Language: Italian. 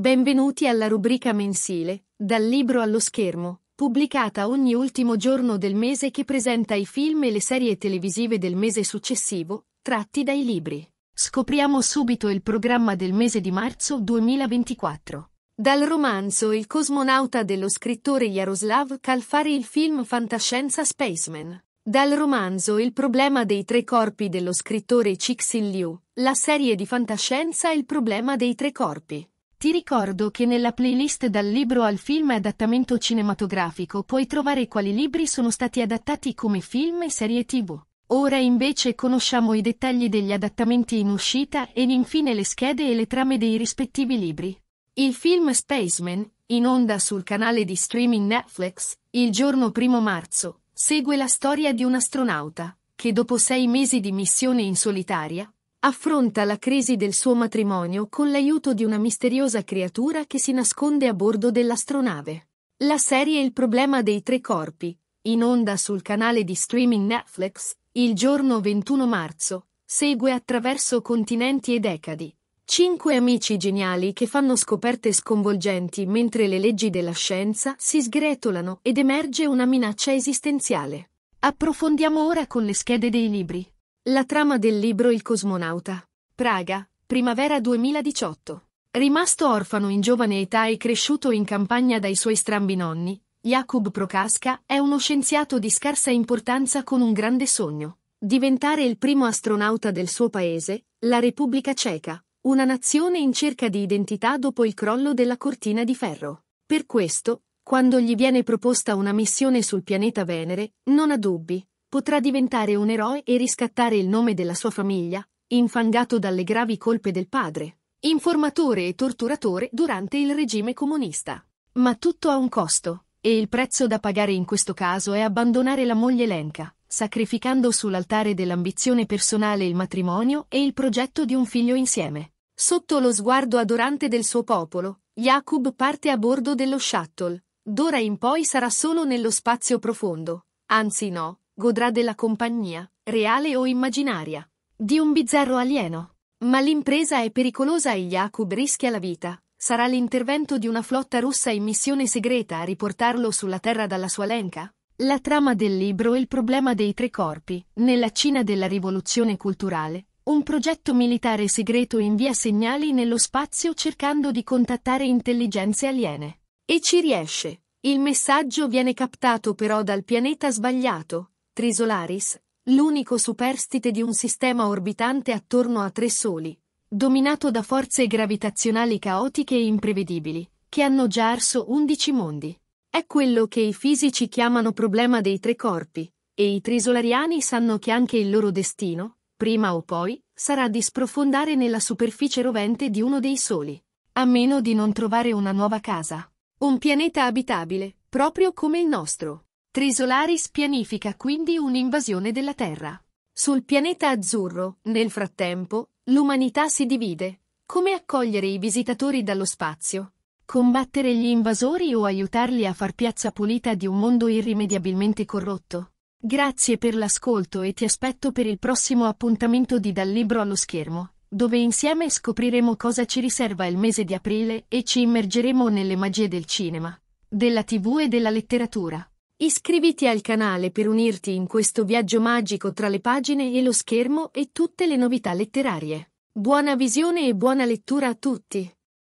Benvenuti alla rubrica mensile, dal libro allo schermo, pubblicata ogni ultimo giorno del mese che presenta i film e le serie televisive del mese successivo, tratti dai libri. Scopriamo subito il programma del mese di marzo 2024. Dal romanzo Il cosmonauta dello scrittore Jaroslav Kalfari il film Fantascienza Spaceman. Dal romanzo Il problema dei tre corpi dello scrittore Cixin Liu, la serie di fantascienza Il problema dei tre corpi. Ti ricordo che nella playlist dal libro al film adattamento cinematografico puoi trovare quali libri sono stati adattati come film e serie tv. Ora invece conosciamo i dettagli degli adattamenti in uscita ed infine le schede e le trame dei rispettivi libri. Il film Spaceman, in onda sul canale di streaming Netflix, il giorno 1 marzo, segue la storia di un astronauta, che dopo sei mesi di missione in solitaria, affronta la crisi del suo matrimonio con l'aiuto di una misteriosa creatura che si nasconde a bordo dell'astronave. La serie Il problema dei tre corpi, in onda sul canale di streaming Netflix, il giorno 21 marzo, segue attraverso continenti e decadi. Cinque amici geniali che fanno scoperte sconvolgenti mentre le leggi della scienza si sgretolano ed emerge una minaccia esistenziale. Approfondiamo ora con le schede dei libri. La trama del libro Il cosmonauta. Praga, primavera 2018. Rimasto orfano in giovane età e cresciuto in campagna dai suoi strambi nonni, Jakub Prokaska è uno scienziato di scarsa importanza con un grande sogno. Diventare il primo astronauta del suo paese, la Repubblica Ceca, una nazione in cerca di identità dopo il crollo della cortina di ferro. Per questo, quando gli viene proposta una missione sul pianeta Venere, non ha dubbi, potrà diventare un eroe e riscattare il nome della sua famiglia, infangato dalle gravi colpe del padre, informatore e torturatore durante il regime comunista. Ma tutto ha un costo, e il prezzo da pagare in questo caso è abbandonare la moglie Lenka, sacrificando sull'altare dell'ambizione personale il matrimonio e il progetto di un figlio insieme. Sotto lo sguardo adorante del suo popolo, Jakub parte a bordo dello shuttle. D'ora in poi sarà solo nello spazio profondo. Anzi no, godrà della compagnia, reale o immaginaria, di un bizzarro alieno. Ma l'impresa è pericolosa e Jakub rischia la vita. Sarà l'intervento di una flotta russa in missione segreta a riportarlo sulla Terra dalla sua lenca? La trama del libro Il problema dei tre corpi, nella Cina della rivoluzione culturale, un progetto militare segreto invia segnali nello spazio cercando di contattare intelligenze aliene. E ci riesce. Il messaggio viene captato però dal pianeta sbagliato, Trisolaris, l'unico superstite di un sistema orbitante attorno a tre soli, dominato da forze gravitazionali caotiche e imprevedibili, che hanno già arso 11 mondi. È quello che i fisici chiamano problema dei tre corpi, e i trisolariani sanno che anche il loro destino, prima o poi, sarà di sprofondare nella superficie rovente di uno dei soli, a meno di non trovare una nuova casa, un pianeta abitabile, proprio come il nostro. Trisolaris pianifica quindi un'invasione della Terra. Sul pianeta azzurro, nel frattempo, l'umanità si divide. Come accogliere i visitatori dallo spazio? Combattere gli invasori o aiutarli a far piazza pulita di un mondo irrimediabilmente corrotto? Grazie per l'ascolto e ti aspetto per il prossimo appuntamento di Dal libro allo schermo, dove insieme scopriremo cosa ci riserva il mese di aprile e ci immergeremo nelle magie del cinema, della tv e della letteratura. Iscriviti al canale per unirti in questo viaggio magico tra le pagine e lo schermo e tutte le novità letterarie. Buona visione e buona lettura a tutti!